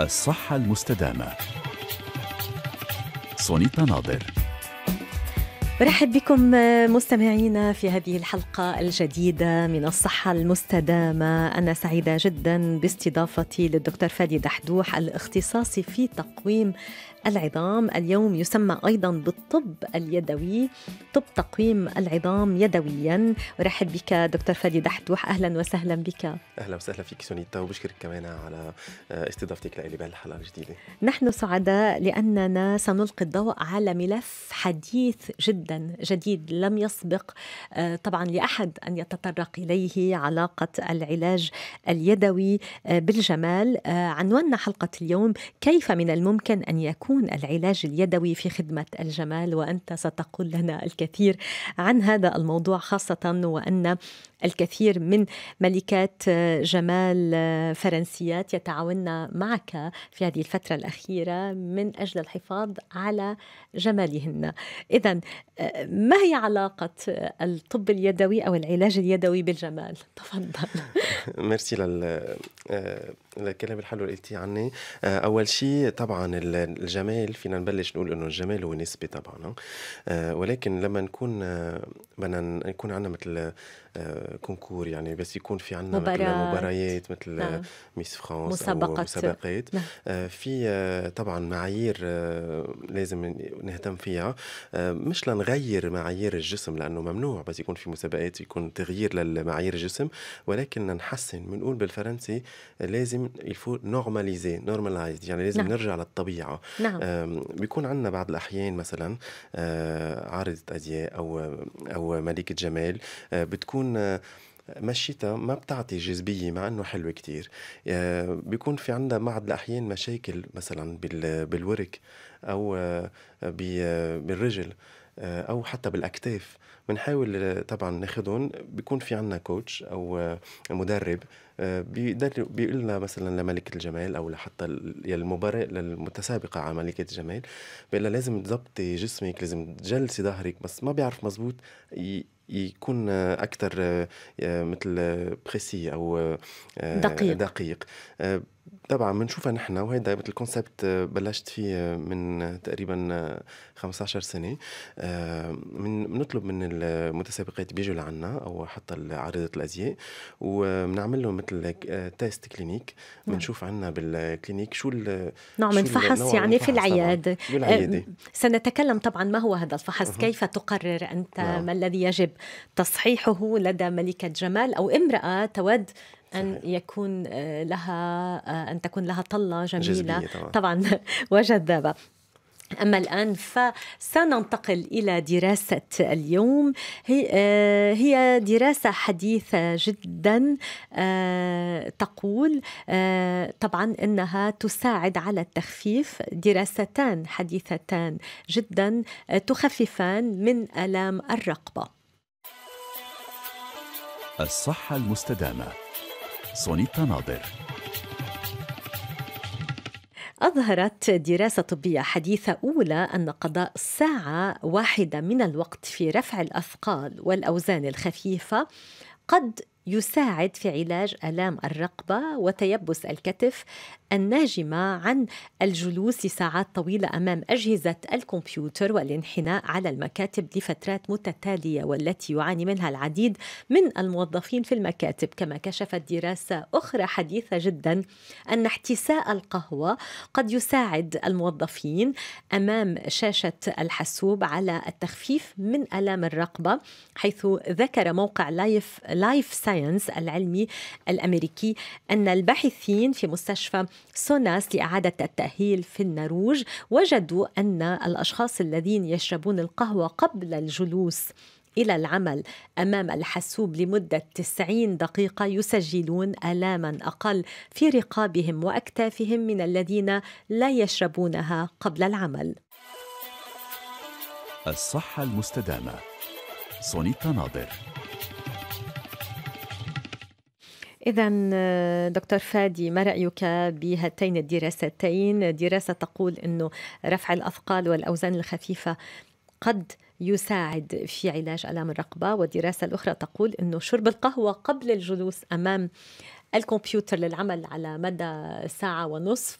الصحة المستدامة سونيتا ناظر برحب بكم مستمعينا في هذه الحلقة الجديدة من الصحة المستدامة أنا سعيدة جدا باستضافتي للدكتور فادي دحدوح الاختصاصي في تقويم العظام اليوم يسمى أيضا بالطب اليدوي طب تقويم العظام يدويا أرحب بك دكتور فادي دحدوح أهلا وسهلا بك أهلا وسهلا فيك سونيتا وبشكرك كمان على آه، استضافتك لإلي بهالحلقة الجديدة نحن سعداء لأننا سنلقي الضوء على ملف حديث جدا جديد لم يسبق آه، طبعا لأحد أن يتطرق إليه علاقة العلاج اليدوي آه، بالجمال عنواننا حلقة اليوم كيف من الممكن أن يكون يكون العلاج اليدوي في خدمة الجمال وأنت ستقول لنا الكثير عن هذا الموضوع خاصة وأن الكثير من ملكات آه، جمال آه، فرنسيات يتعاونن معك في هذه الفترة الأخيرة من أجل الحفاظ على جمالهن إذا آه، ما هي علاقة الطب اليدوي أو العلاج اليدوي بالجمال؟ تفضل ميرسي لل الحلو اللي قلتيه عني اول شيء طبعا الجمال فينا نبلش نقول انه الجمال هو نسبي طبعا ولكن لما نكون بدنا نكون عندنا مثل آه، كونكور يعني بس يكون في عندنا مباراة مباريات مثل نعم. ميس فرانس مسابقات أو مسابقات نعم. آه، في آه، طبعا معايير لازم نهتم فيها مش لنغير معايير الجسم لانه ممنوع بس يكون في مسابقات يكون تغيير لمعايير الجسم ولكن نحسن بنقول بالفرنسي لازم يفو نورماليزي نورماليز يعني لازم نعم. نرجع للطبيعه نعم. بيكون عندنا بعض الاحيان مثلا عارضه ازياء او او ملكه جمال بتكون بتكون آه، مشيتها ما بتعطي جاذبية مع أنه حلوة كتير آه، بيكون في عندها بعض الأحيان مشاكل مثلا بالورك أو آه، بالرجل أو حتى بالأكتاف بنحاول طبعا ناخذهم بيكون في عندنا كوتش او مدرب بيقول لنا مثلا لملكه الجمال او لحتى المباراه للمتسابقه على ملكه الجمال بيقول لها لازم تظبطي جسمك لازم تجلسي ظهرك بس ما بيعرف مزبوط يكون اكثر آه، مثل آه، بريسي او آه، دقيق دقيق طبعا بنشوفها نحن وهيدا مثل الكونسبت بلشت فيه من تقريبا 15 سنه آه، من بنطلب من المتسابقات بيجوا لعنا او حتى عارضه الازياء وبنعمل لهم مثل تيست كلينيك بنشوف عنا بالكلينيك شو نعم، نوع من فحص يعني من فحص في العياده آه، سنتكلم طبعا ما هو هذا الفحص كيف تقرر انت نعم. ما الذي يجب تصحيحه لدى ملكه جمال او امراه تود ان يكون آه، لها آه، ان تكون لها طله جميله طبعا, طبعا وجذابه أما الآن فسننتقل إلى دراسة اليوم هي, آه، هي دراسة حديثة جدا تقول طبعا أنها تساعد على التخفيف دراستان حديثتان جدا تخففان من ألام الرقبة الصحة المستدامة سونيتا ناظر أظهرت دراسة طبية حديثة أولى أن قضاء ساعة واحدة من الوقت في رفع الأثقال والأوزان الخفيفة قد يساعد في علاج آلام الرقبة وتيبس الكتف الناجمة عن الجلوس لساعات طويلة أمام أجهزة الكمبيوتر والانحناء على المكاتب لفترات متتالية والتي يعاني منها العديد من الموظفين في المكاتب كما كشفت دراسة أخرى حديثة جدا أن احتساء القهوة قد يساعد الموظفين أمام شاشة الحاسوب على التخفيف من ألام الرقبة حيث ذكر موقع لايف لايف ساينس العلمي الأمريكي أن الباحثين في مستشفى سوناس لإعادة التأهيل في النروج وجدوا أن الأشخاص الذين يشربون القهوة قبل الجلوس إلى العمل أمام الحاسوب لمدة 90 دقيقة يسجلون آلاما أقل في رقابهم وأكتافهم من الذين لا يشربونها قبل العمل. الصحة المستدامة سونيتا ناظر إذا آه، دكتور فادي ما رأيك بهاتين الدراستين دراسة تقول أنه رفع الأثقال والأوزان الخفيفة قد يساعد في علاج ألام الرقبة والدراسة الأخرى تقول أنه شرب القهوة قبل الجلوس أمام الكمبيوتر للعمل على مدى ساعة ونصف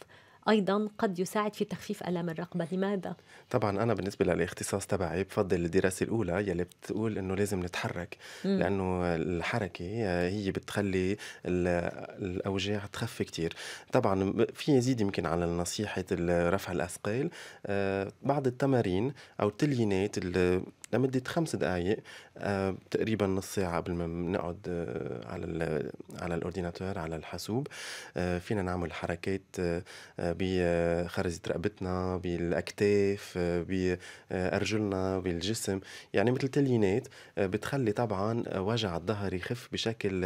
ايضا قد يساعد في تخفيف الام الرقبه لماذا طبعا انا بالنسبه للاختصاص تبعي بفضل الدراسه الاولى يلي بتقول انه لازم نتحرك مم. لانه الحركه هي بتخلي الاوجاع تخف كثير طبعا في يزيد يمكن على نصيحه رفع الاثقال آه، بعض التمارين او التليينات لمدة خمس دقائق آه، تقريبا نص ساعة قبل ما نقعد آه، على الـ على الاورديناتور على الحاسوب آه، فينا نعمل حركات بخرزة رقبتنا بالأكتاف بأرجلنا بالجسم يعني مثل تلينات بتخلي طبعا وجع الظهر يخف بشكل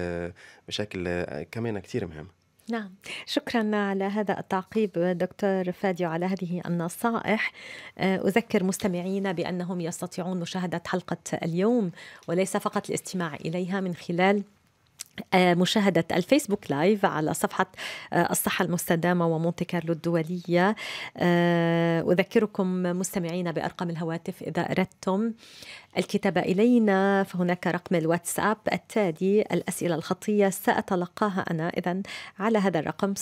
بشكل كمان كتير مهم نعم شكرا على هذا التعقيب دكتور فادي على هذه النصائح أه، أذكر مستمعينا بأنهم يستطيعون مشاهدة حلقة اليوم وليس فقط الاستماع إليها من خلال أه، مشاهدة الفيسبوك لايف على صفحة أه، الصحة المستدامة ومونتي كارلو الدولية أذكركم مستمعينا بأرقام الهواتف إذا أردتم الكتابة إلينا فهناك رقم الواتساب التالي الأسئلة الخطية سأتلقاها أنا إذا على هذا الرقم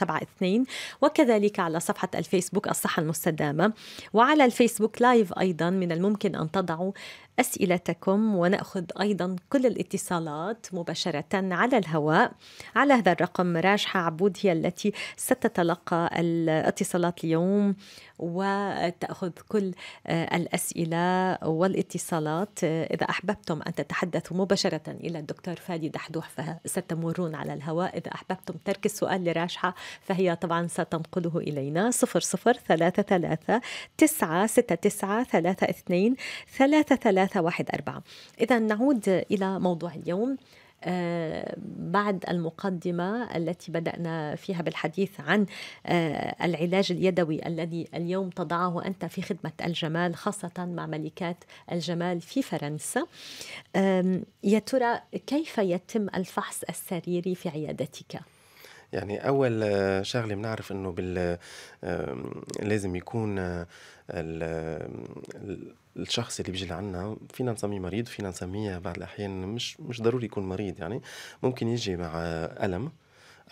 اثنين وكذلك على صفحة الفيسبوك الصحة المستدامة وعلى الفيسبوك لايف أيضا من الممكن أن تضعوا أسئلتكم ونأخذ أيضا كل الاتصالات مباشرة على الهواء على هذا الرقم راجحة عبود هي التي ستتلقى الاتصالات اليوم وتأخذ كل آه، الأسئلة والاتصالات آه، إذا أحببتم أن تتحدثوا مباشرة إلى الدكتور فادي دحدوح فستمرون على الهواء إذا أحببتم ترك السؤال لراجحة فهي طبعا ستنقله إلينا 0033 9 69 32 33 إذا نعود إلى موضوع اليوم آه، بعد المقدمة التي بدأنا فيها بالحديث عن آه، العلاج اليدوي الذي اليوم تضعه أنت في خدمة الجمال خاصة مع ملكات الجمال في فرنسا يا ترى كيف يتم الفحص السريري في عيادتك؟ يعني اول شغله بنعرف انه بال لازم يكون آه، الشخص اللي بيجي لعنا فينا نسميه مريض فينا نسميه بعض الاحيان مش مش ضروري يكون مريض يعني ممكن يجي مع الم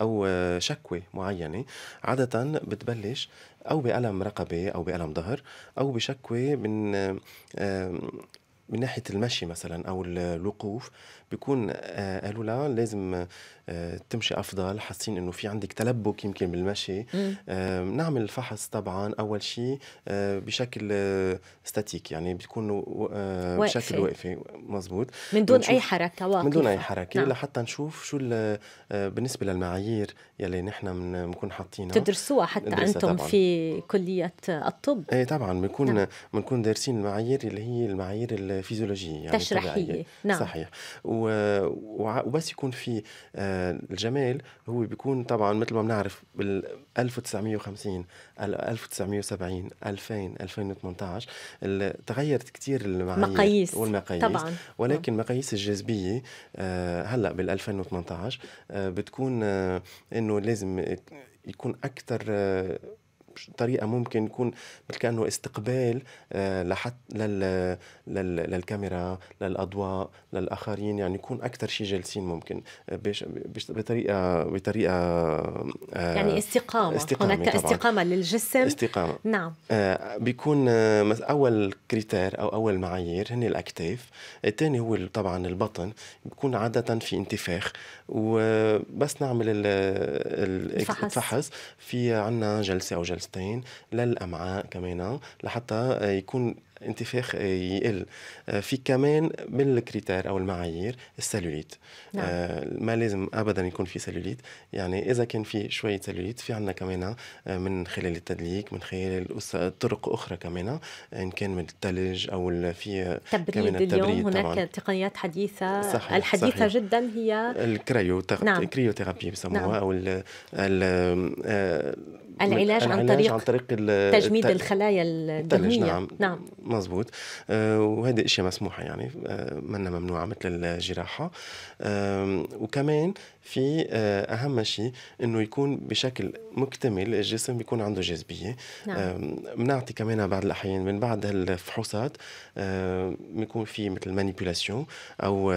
او شكوى معينه عاده بتبلش او بالم رقبه او بالم ظهر او بشكوى من من ناحيه المشي مثلا او الوقوف بيكون آه، قالوا لها لازم آه، تمشي افضل حاسين انه في عندك تلبك يمكن بالمشي نعمل الفحص طبعا اول شيء آه، بشكل ستاتيك يعني بيكون بشكل واقفه مزبوط من دون اي حركه واقفه من دون اي حركه نعم. لحتى نشوف شو بالنسبه للمعايير يلي نحن بنكون حاطينها تدرسوها حتى انتم طبعاً. في كليه الطب ايه طبعا بنكون نعم. بنكون دارسين المعايير اللي هي المعايير الفيزيولوجيه يعني تشريحيه نعم صحيح و وبس يكون في آه، الجمال هو بيكون طبعا مثل ما بنعرف بال 1950 1970 2000 2018 تغيرت كثير المعايير المقاييس والمقاييس طبعا ولكن مقاييس الجاذبيه آه، هلا بال 2018 آه، بتكون انه لازم يكون اكثر طريقه ممكن يكون مثل كانه استقبال آه، لحت لل... لل... للكاميرا للاضواء للاخرين يعني يكون اكثر شيء جالسين ممكن آه، بش... بش... بطريقه بطريقه آه، يعني استقامه, استقامة هناك استقامه للجسم استقامه نعم بيكون اول كريتير او اول معايير هن الاكتاف الثاني هو طبعا البطن بيكون عاده في انتفاخ وبس نعمل الفحص في عندنا جلسه او جلسه الوسطين للامعاء كمان لحتى يكون الانتفاخ آه، يقل آه، في كمان من الكريتير او المعايير السلوليت نعم. آه، ما لازم ابدا يكون في سلوليت يعني اذا كان في شويه سلوليت في عندنا كمان من خلال التدليك من خلال طرق اخرى كمان ان كان من الثلج او في تبريد كمان التبريد اليوم هناك طبعاً. تقنيات حديثه صحيح. الحديثه صحيح. جدا هي الكريو تغ... نعم. كريوثيرابي بيسموها نعم. او ال ال العلاج, العلاج عن طريق عن طريق تجميد الخلايا الدهنيه نعم, نعم. مزبوط آه، وهذا اشياء مسموحه يعني آه، منا ممنوعه مثل الجراحه وكمان في آه، اهم شيء انه يكون بشكل مكتمل الجسم بيكون عنده جاذبيه نعم. بنعطي كمان بعض الاحيان من بعد هالفحوصات بيكون في مثل مانيبيولاسيون او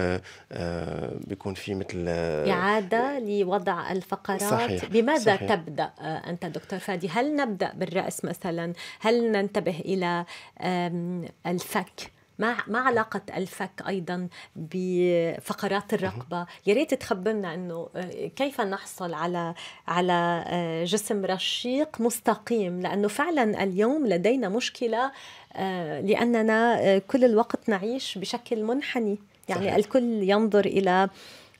بيكون آه، آه، في مثل اعاده لوضع الفقرات صحيح. بماذا صحيح. تبدا انت دكتور فادي هل نبدا بالراس مثلا هل ننتبه الى الفك ما ما علاقه الفك ايضا بفقرات الرقبه يا ريت تخبرنا انه آه، كيف نحصل على على آه، جسم رشيق مستقيم لانه فعلا اليوم لدينا مشكله آه، لاننا كل الوقت نعيش بشكل منحني يعني صحيح. الكل ينظر الى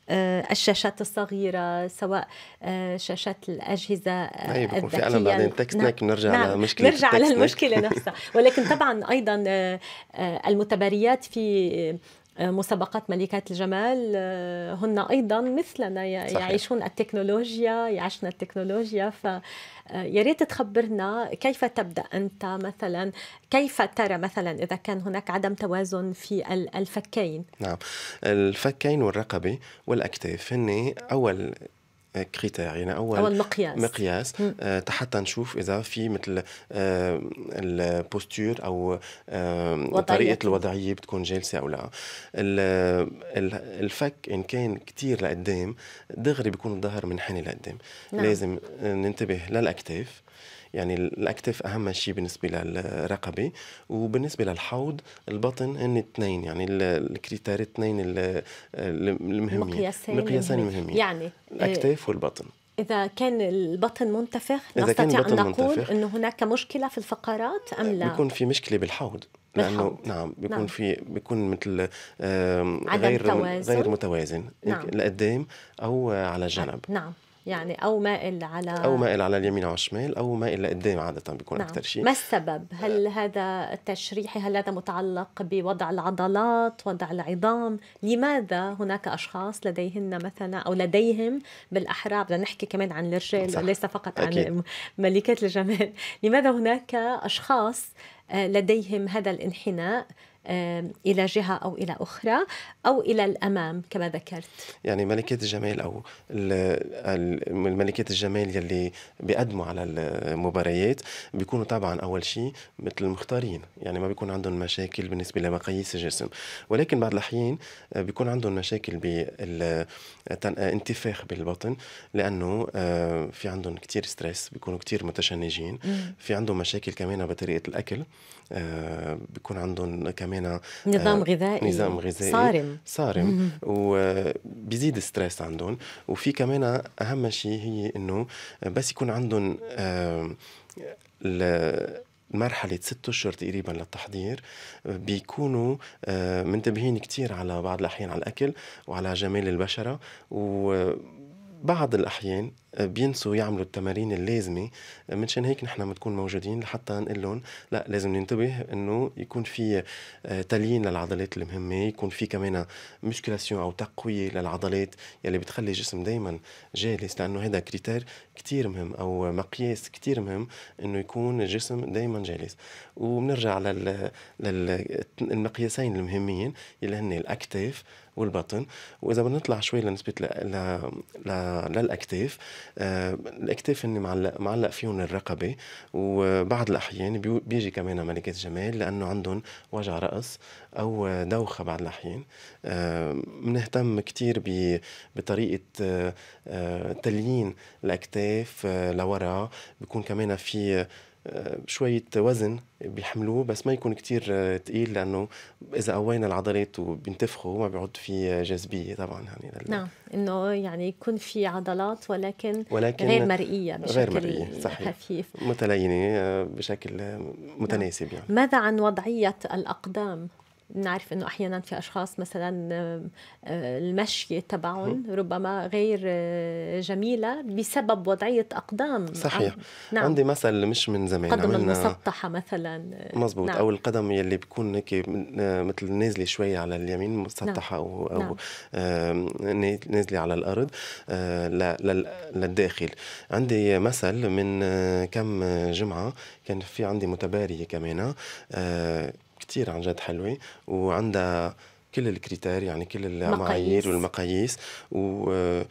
آه، الشاشات الصغيرة سواء آه، شاشات الأجهزة آه، الذكية بكون بعدين تكستنك نعم. نرجع نعم. لمشكلة نرجع للمشكلة نفسها ولكن طبعا أيضا المتبريات في آه، مسابقات ملكات الجمال آه، هن ايضا مثلنا يعيشون التكنولوجيا يعشن التكنولوجيا ف آه، يا ريت تخبرنا كيف تبدا انت مثلا كيف ترى مثلا اذا كان هناك عدم توازن في الفكين نعم الفكين والرقبه والاكتاف هن اول آه، كريتير يعني اول اول مقياس مقياس آه حتى نشوف اذا في مثل آه البوستور او آه طريقه الوضعيه بتكون جالسه او لا الفك ان كان كثير لقدام دغري بيكون الظهر منحني لقدام نعم. لازم ننتبه للاكتاف يعني الاكتف اهم شيء بالنسبه للرقبه وبالنسبه للحوض البطن هن اثنين يعني الكريتير اثنين المهمين مقياسين مقياسين المهمين يعني آه، الاكتاف والبطن إذا كان البطن منتفخ نستطيع أن نقول أنه هناك مشكلة في الفقرات أم لا؟ بيكون في مشكلة بالحوض لانه نعم بيكون نعم. في بيكون مثل غير توازن. غير متوازن نعم. لقدام او على نعم. جنب نعم يعني او مائل على او مائل على اليمين او الشمال او مائل لقدام عاده بيكون نعم. اكثر شيء ما السبب هل آه. هذا تشريحي هل هذا متعلق بوضع العضلات وضع العظام لماذا هناك اشخاص لديهن مثلا او لديهم بالاحرى بدنا نحكي كمان عن الرجال وليس ليس فقط أكيد. عن ملكات الجمال لماذا هناك اشخاص آه، لديهم هذا الانحناء إلى جهة أو إلى أخرى أو إلى الأمام كما ذكرت يعني ملكة الجمال أو ملكة الجمال يلي بيقدموا على المباريات بيكونوا طبعا أول شيء مثل المختارين يعني ما بيكون عندهم مشاكل بالنسبة لمقاييس الجسم ولكن بعض الأحيان بيكون عندهم مشاكل بالانتفاخ بالبطن لأنه آه، في عندهم كتير ستريس بيكونوا كتير متشنجين في عندهم مشاكل كمان بطريقة الأكل آه، بيكون عندهم كمان هنا نظام آه، غذائي نظام غذائي صارم صارم وبيزيد آه، ستريس عندهم وفي كمان اهم شيء هي انه بس يكون عندهم آه، مرحلة ست أشهر تقريبا للتحضير بيكونوا منتبهين كتير على بعض الأحيان على الأكل وعلى جمال البشرة وبعض الأحيان بينسوا يعملوا التمارين اللازمه منشان هيك نحن ما تكون موجودين لحتى نقول لهم لا لازم ننتبه انه يكون في آه، تليين للعضلات المهمه يكون في كمان مشكلاسيون او تقويه للعضلات يلي بتخلي الجسم دائما جالس لانه هذا كريتير كتير مهم او مقياس كتير مهم انه يكون الجسم دائما جالس وبنرجع لل... للمقياسين المهمين اللي هن الاكتاف والبطن واذا بدنا نطلع شوي لنسبه ل... ل... للاكتاف الاكتاف آه، اني معلق معلق فيهم الرقبه وبعض الاحيان بيجي كمان ملكات جمال لانه عندهم وجع راس او دوخه بعض الاحيان بنهتم آه، كثير بطريقه آه، تليين الاكتاف لورا بيكون كمان في شوية وزن بيحملوه بس ما يكون كتير آه، تقيل لأنه إذا قوينا العضلات وبينتفخوا ما بيعود في جاذبية طبعا يعني لل... نعم إنه يعني يكون في عضلات ولكن, ولكن غير مرئية بشكل غير مرئية صحيح. خفيف متلينة آه، بشكل آه، متناسب نعم. يعني ماذا عن وضعية الأقدام؟ بنعرف انه احيانا في اشخاص مثلا آه، المشيه تبعهم ربما غير آه، جميله بسبب وضعيه اقدام صحيح نعم. عندي مثل مش من زمان قدم عملنا المسطحه مثلا مزبوط نعم. او القدم يلي بيكون هيك آه، مثل نازله شوي على اليمين مسطحه نعم. او او نعم. نازله على الارض للداخل عندي مثل من كم جمعه كان في عندي متباريه كمان كثير عن جد حلوه وعندها كل الكريتير يعني كل المعايير والمقاييس و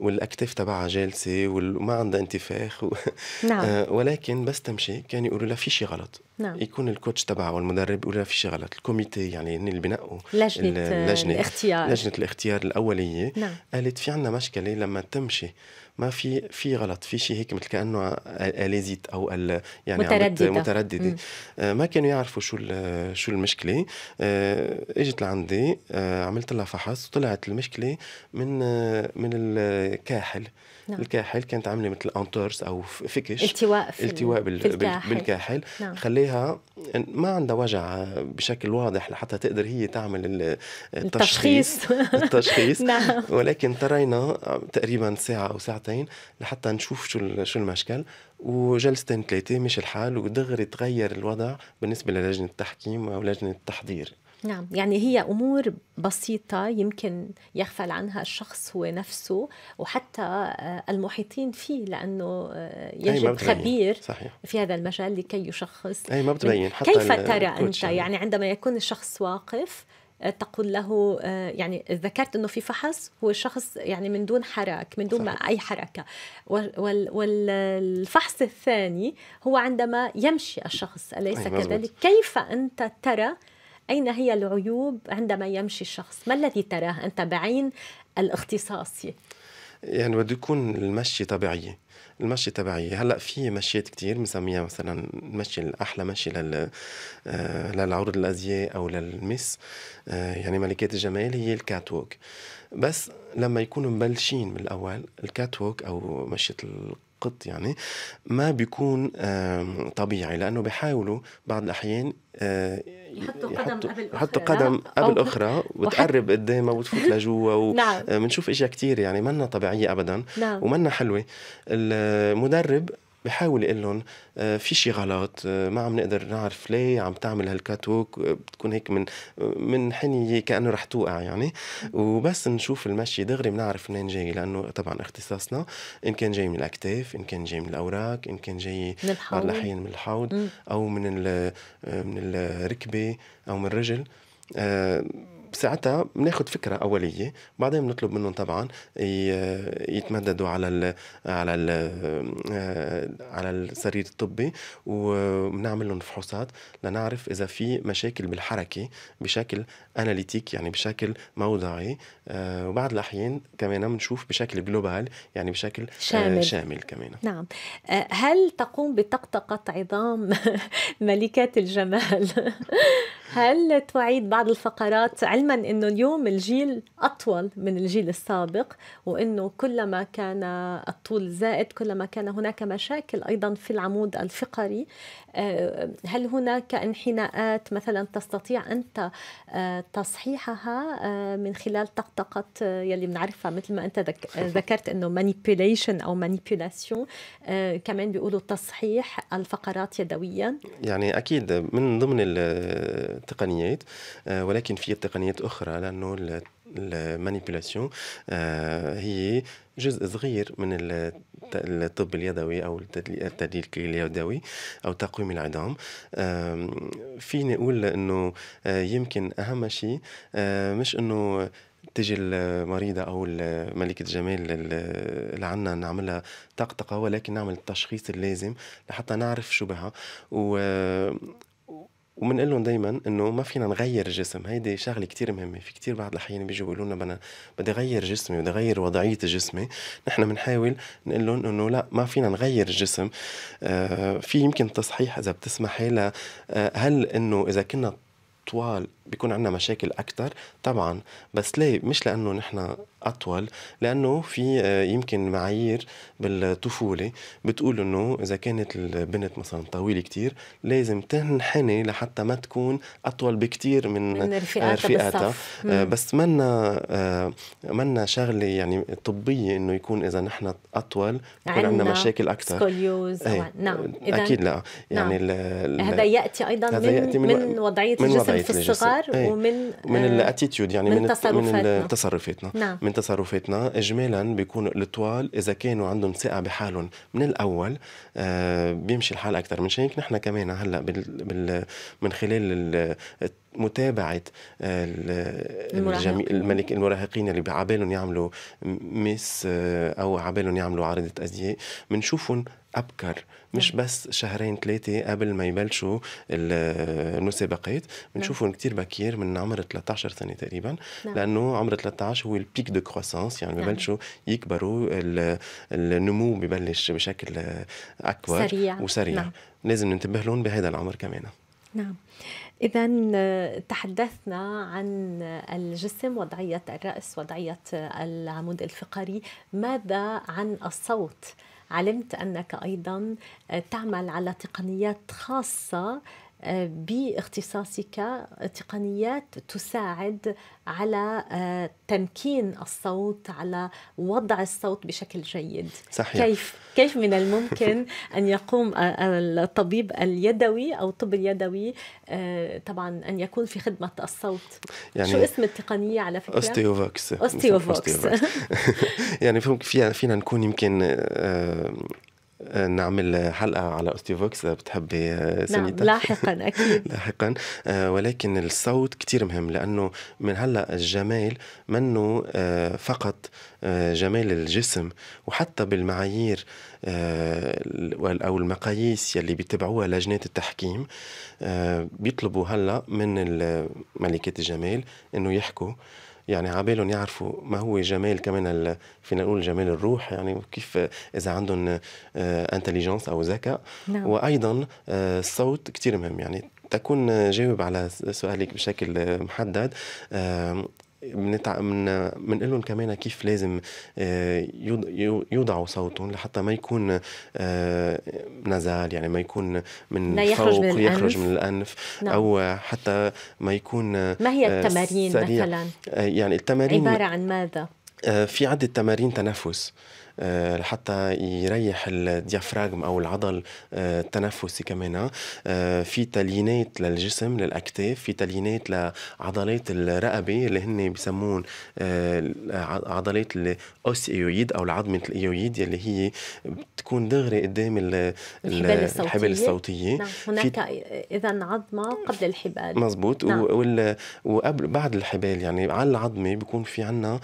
والاكتاف تبعها جالسه وما عندها انتفاخ و... نعم. آه ولكن بس تمشي كان يقولوا لها في شيء غلط نعم. يكون الكوتش تبعها والمدرب يقولوا لها في شيء غلط الكوميتي يعني هن اللي بنقوا لجنه آه، الاختيار لجنه الاختيار الاوليه نعم. قالت في عندنا مشكله لما تمشي ما في في غلط في شيء هيك مثل كانه اليزيت او ال يعني متردده متردده آه ما كانوا يعرفوا شو شو المشكله آه اجت لعندي آه عملت لها فحص وطلعت المشكله من آه، من الكاحل نعم. الكاحل كانت عامله مثل انترس او فكش التواء في التواء بال... بالكاحل, بالكاحل. نعم. خليها ما عندها وجع بشكل واضح لحتى تقدر هي تعمل التشخيص التشخيص نعم. ولكن ترينا تقريبا ساعه او ساعتين لحتى نشوف شو شو المشكل وجلستين ثلاثه مش الحال ودغري تغير الوضع بالنسبه للجنه التحكيم او لجنه التحضير نعم يعني هي أمور بسيطة يمكن يغفل عنها الشخص هو نفسه وحتى آه، المحيطين فيه لأنه آه، يجب خبير صحيح. في هذا المجال لكي يشخص أي ما بتبين يعني حتى كيف ترى أنت يعني. يعني عندما يكون الشخص واقف آه، تقول له يعني ذكرت انه في فحص هو الشخص يعني من دون حراك من دون صحيح. ما اي حركه والفحص الثاني هو عندما يمشي الشخص اليس كذلك كيف انت ترى أين هي العيوب عندما يمشي الشخص ما الذي تراه أنت بعين الاختصاصي يعني بده يكون المشي طبيعية المشي تبعي هلا في مشيات كتير بنسميها مثلا المشي الاحلى مشي لل آه، للعروض الازياء او للمس آه، يعني ملكات الجمال هي الكات ووك بس لما يكونوا مبلشين من الاول الكات ووك او مشية القط يعني ما بيكون طبيعي لانه بيحاولوا بعض الاحيان آه، يحطوا قدم قبل يحطوا نعم. قدم قبل اخرى وتقرب قدامها وتفوت لجوا ومنشوف نعم. آه، اشياء كثير يعني منا طبيعيه ابدا نعم. ومنا حلوه المدرب بحاول يقول لهم آه، في شي غلط آه، ما عم نقدر نعرف ليه عم تعمل هالكاتوك آه، بتكون هيك من من حنيه كانه رح توقع يعني وبس نشوف المشي دغري بنعرف منين جاي لانه طبعا اختصاصنا ان كان جاي من الاكتاف ان كان جاي من الاوراق ان كان جاي من الحوض من الحوض او من من الركبه او من الرجل ساعتها بناخد فكره اوليه بعدين بنطلب منهم طبعا يتمددوا على ال على ال آه، على السرير الطبي وبنعمل لهم فحوصات لنعرف اذا في مشاكل بالحركه بشكل اناليتيك يعني بشكل موضعي آه، وبعض الاحيان كمان بنشوف بشكل جلوبال يعني بشكل آه، شامل, شامل كمان نعم هل تقوم بطقطقه عظام ملكات الجمال هل تعيد بعض الفقرات علما انه اليوم الجيل اطول من الجيل السابق وانه كلما كان الطول زائد كلما كان هناك مشاكل ايضا في العمود الفقري آه، هل هناك انحناءات مثلا تستطيع أنت آه، تصحيحها آه، من خلال طقطقة يلي بنعرفها مثل ما أنت ذكرت أنه مانيبيوليشن أو مانيبيولاسيون كمان بيقولوا تصحيح الفقرات يدويا يعني أكيد من ضمن التقنيات ولكن في تقنيات أخرى لأنه المانيبيلاسيون آه، هي جزء صغير من الطب اليدوي او التدليل اليدوي او تقويم العظام فيني اقول انه آه، يمكن اهم شيء آه، مش انه تجي المريضة أو ملكة الجمال اللي عنا نعملها طقطقة ولكن نعمل التشخيص اللازم لحتى نعرف شو بها و وبنقول لهم دائما انه ما فينا نغير الجسم هيدي شغله كتير مهمه في كتير بعض الاحيان بيجوا بيقولوا لنا بنا بدي اغير جسمي بدي اغير وضعيه جسمي نحن بنحاول نقول لهم انه لا ما فينا نغير الجسم آه، في يمكن تصحيح اذا بتسمحي ل آه، هل انه اذا كنا طوال بيكون عندنا مشاكل اكثر طبعا بس ليه مش لانه نحن اطول لانه في آه، يمكن معايير بالطفوله بتقول انه اذا كانت البنت مثلا طويله كتير لازم تنحني لحتى ما تكون اطول بكتير من, من آه، رفيقاتها, آه، بس منا منا شغله يعني طبيه انه يكون اذا نحن اطول يكون عندنا مشاكل اكثر سكوليوز إيه، نعم اكيد لا نعم. يعني نعم. ال هذا ياتي ايضا هذا يأتي من, من وضعيه الجسم وضعية في الصغر إيه. ومن من الاتيتيود يعني من تصرفاتنا من تصرفاتنا نعم. من تصرفاتنا اجمالا بيكون الطوال اذا كانوا عندهم ثقه بحالهم من الاول آه، بيمشي الحال اكثر من هيك نحن كمان هلا بال... بال... من خلال متابعه آه، الملك المراهقين اللي بعبالهم يعملوا مس آه، او عبالهم يعملوا عارضه ازياء بنشوفهم ابكر مش نعم. بس شهرين ثلاثه قبل ما يبلشوا المسابقات بنشوفهم نعم. كتير بكير من عمر 13 سنه تقريبا نعم. لانه عمر 13 هو البيك دو كروسانس يعني ببلشوا يكبروا النمو ببلش بشكل اكبر سريع وسريع لازم ننتبه لهم بهذا العمر كمان نعم إذا تحدثنا عن الجسم وضعية الرأس وضعية العمود الفقري ماذا عن الصوت؟ علمت أنك أيضا تعمل على تقنيات خاصة آه، باختصاصك تقنيات تساعد على آه، تمكين الصوت على وضع الصوت بشكل جيد صحيح. كيف كيف من الممكن ان يقوم آه، الطبيب اليدوي او الطب اليدوي طبعا ان يكون في خدمه الصوت يعني شو اسم التقنيه على فكره اوستيوفوكس أستيوفوكس. يعني فينا نكون يمكن آه، نعمل حلقة على أوستيفوكس إذا بتحبي سنيتا آه، نعم لاحقا أكيد لاحقا آه، ولكن الصوت كتير مهم لأنه من هلأ الجمال منه فقط جمال الجسم وحتى بالمعايير أو المقاييس يلي بيتبعوها لجنات التحكيم بيطلبوا هلأ من ملكات الجمال أنه يحكوا يعني عبالهم يعرفوا ما هو جمال كمان فينا نقول جمال الروح يعني كيف اذا عندهم انتليجنس آه، او ذكاء نعم. وايضا آه، الصوت كثير مهم يعني تكون جاوب على سؤالك بشكل محدد من بنقول لهم كمان كيف لازم آه، يوضعوا صوتهم لحتى ما يكون آه، نزال يعني ما يكون من لا يخرج فوق من الأنف. يخرج من الانف نعم. او حتى ما يكون آه، ما هي التمارين سريع. مثلا يعني التمارين عباره عن ماذا في عده تمارين تنفس آه، لحتى يريح الديافراغم او العضل آه، التنفسي كمان آه. في تليينات للجسم للاكتاف في تليينات لعضلات الرقبه اللي هن بسمون عضلات الاوس ايويد او عظمه الايويد اللي هي بتكون دغري قدام الحبال الصوتيه, الحبال الصوتية. نعم. هناك اذا عظمه قبل الحبال مزبوط نعم. وال... وقبل بعد الحبال يعني على العظمه بيكون في عنا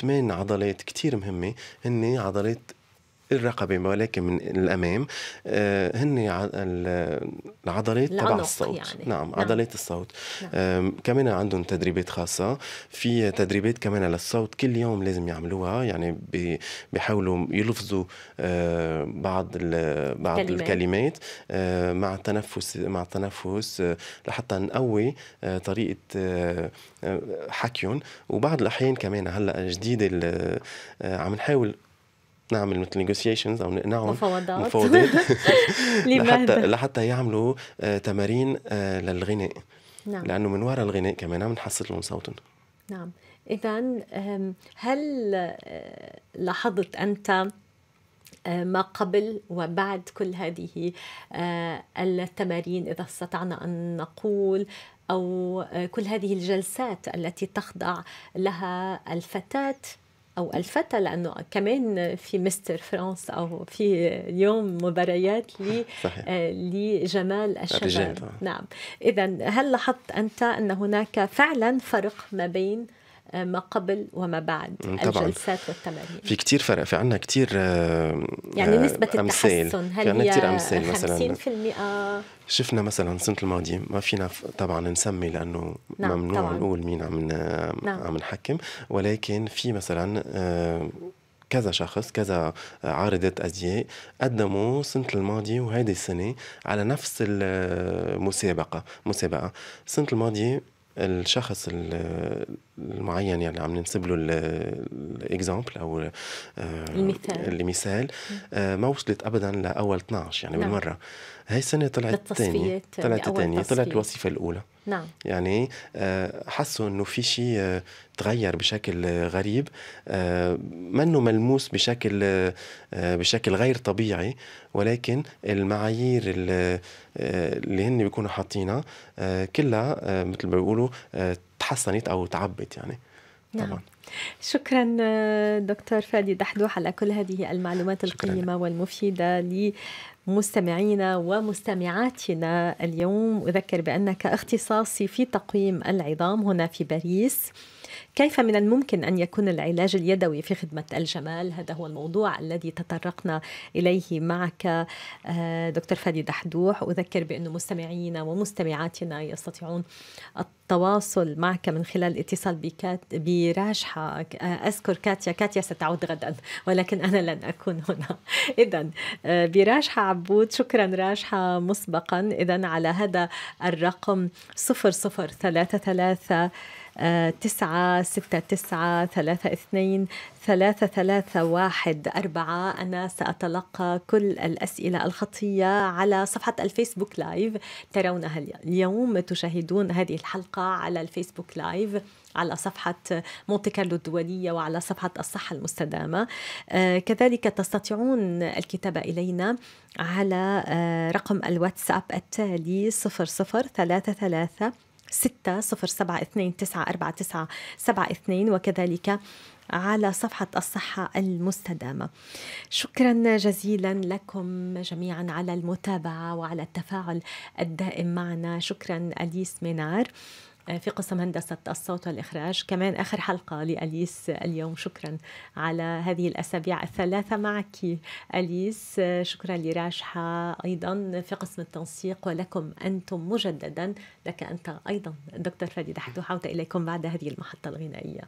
ثمان عضلات كثير مهمه هن عضلات عضلات الرقبة ولكن من الأمام هن العضلات تبع الصوت يعني. نعم, نعم عضلات الصوت نعم. آه، كمان عندهم تدريبات خاصة في تدريبات كمان للصوت كل يوم لازم يعملوها يعني بيحاولوا يلفظوا آه، بعض بعض الكلمات آه، مع التنفس مع التنفس لحتى نقوي طريقة حكيهم وبعض الأحيان كمان هلا جديدة عم نحاول نعمل مثل نيغوسيشنز او نقنعهم مفاوضات مفاوضات لحتى لحتى يعملوا آه، تمارين آه، للغناء نعم. لانه من وراء الغناء كمان عم نحسن لهم صوتهم نعم اذا هل آه، لاحظت انت ما قبل وبعد كل هذه التمارين اذا استطعنا ان نقول او كل هذه الجلسات التي تخضع لها الفتاه او الفتى لانه كمان في مستر فرنسا او في اليوم مباريات ل آه، لجمال آه، الشباب نعم اذا هل لاحظت انت ان هناك فعلا فرق ما بين ما قبل وما بعد طبعاً. الجلسات والتمارين في كتير فرق في عنا كتير آه، يعني آه، نسبة أمثال التحسن هل في هي كتير أمثال مثلا 50% شفنا مثلا السنة الماضية ما فينا طبعا نسمي لأنه نعم ممنوع طبعاً. نقول مين عم نعم. عم نحكم ولكن في مثلا آه، كذا شخص كذا عارضة أزياء قدموا السنة الماضية وهيدي السنة على نفس المسابقة مسابقة السنة الماضية الشخص المعين يعني عم ننسب له الاكزامبل او آه، المثال المثال آه، ما وصلت ابدا لاول 12 يعني نعم. بالمره هاي السنه طلعت الثانيه طلعت الثانيه طلعت الوصيفه الاولى نعم يعني آه، حسوا انه في شيء آه، تغير بشكل آه، غريب منه ملموس بشكل بشكل غير طبيعي ولكن المعايير اللي هن بيكونوا حاطينها كلها مثل ما بيقولوا تحسنت او تعبت يعني نعم. طبعا شكرا دكتور فادي دحدوح على كل هذه المعلومات القيمة والمفيدة مستمعينا ومستمعاتنا اليوم أذكر بأنك اختصاصي في تقويم العظام هنا في باريس كيف من الممكن أن يكون العلاج اليدوي في خدمة الجمال هذا هو الموضوع الذي تطرقنا إليه معك آه، دكتور فادي دحدوح أذكر بأن مستمعينا ومستمعاتنا يستطيعون التواصل معك من خلال الاتصال بكات براجحة آه، أذكر كاتيا كاتيا ستعود غدا ولكن أنا لن أكون هنا إذا آه، براجحة عبود شكرا راجحة مسبقا إذا على هذا الرقم 0033 آه، تسعة ستة تسعة ثلاثة اثنين ثلاثة ثلاثة واحد أربعة أنا سأتلقى كل الأسئلة الخطية على صفحة الفيسبوك لايف ترونها اليوم تشاهدون هذه الحلقة على الفيسبوك لايف على صفحة مونتي كارلو الدولية وعلى صفحة الصحة المستدامة آه، كذلك تستطيعون الكتابة إلينا على آه، رقم الواتساب التالي 00333 أربعة تسعة سبعة اثنين وكذلك على صفحة الصحة المستدامة شكرا جزيلا لكم جميعا على المتابعة وعلى التفاعل الدائم معنا شكرا أليس منار آه، في قسم هندسة الصوت والإخراج كمان آخر حلقة لأليس اليوم شكرا على هذه الأسابيع الثلاثة معك أليس آه، شكرا لراجحة أيضا في قسم التنسيق ولكم أنتم مجددا لك أنت أيضا دكتور فريدة حتوحة إليكم بعد هذه المحطة الغنائية